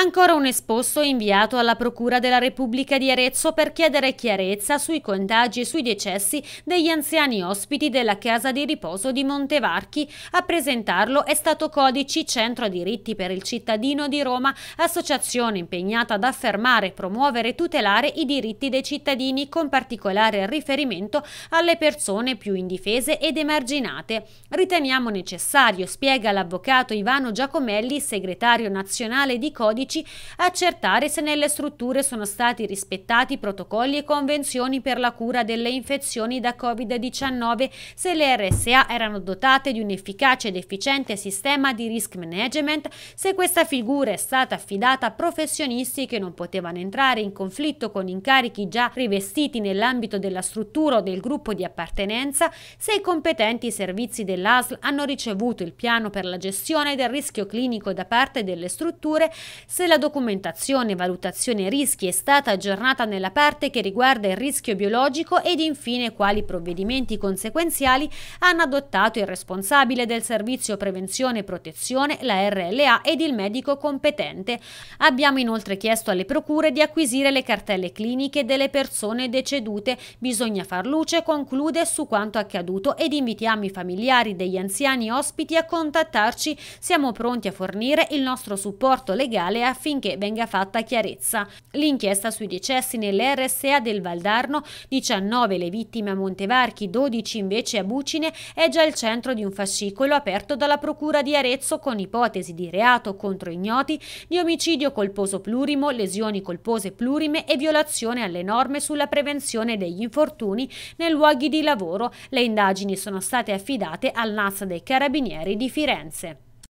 Ancora un esposto inviato alla Procura della Repubblica di Arezzo per chiedere chiarezza sui contagi e sui decessi degli anziani ospiti della casa di riposo di Montevarchi. A presentarlo è stato Codici Centro Diritti per il Cittadino di Roma, associazione impegnata ad affermare, promuovere e tutelare i diritti dei cittadini con particolare riferimento alle persone più indifese ed emarginate. Riteniamo necessario, spiega l'avvocato Ivano Giacomelli, segretario nazionale di Codici tecnici accertare se nelle strutture sono stati rispettati protocolli e convenzioni per la cura delle infezioni da Covid-19, se le RSA erano dotate di un efficace ed efficiente sistema di risk management, se questa figura è stata affidata a professionisti che non potevano entrare in conflitto con incarichi già rivestiti nell'ambito della struttura o del gruppo di appartenenza, se i competenti servizi dell'ASL hanno ricevuto il piano per la gestione del rischio clinico da parte delle strutture, se la documentazione valutazione rischi è stata aggiornata nella parte che riguarda il rischio biologico ed infine quali provvedimenti conseguenziali hanno adottato il responsabile del servizio prevenzione e protezione, la RLA ed il medico competente. Abbiamo inoltre chiesto alle procure di acquisire le cartelle cliniche delle persone decedute. Bisogna far luce, conclude su quanto accaduto ed invitiamo i familiari degli anziani ospiti a contattarci. Siamo pronti a fornire il nostro supporto legale a affinché venga fatta chiarezza. L'inchiesta sui decessi nell'RSA del Valdarno, 19 le vittime a Montevarchi, 12 invece a Bucine, è già il centro di un fascicolo aperto dalla Procura di Arezzo con ipotesi di reato contro ignoti, di omicidio colposo plurimo, lesioni colpose plurime e violazione alle norme sulla prevenzione degli infortuni nei luoghi di lavoro. Le indagini sono state affidate al NAS dei Carabinieri di Firenze.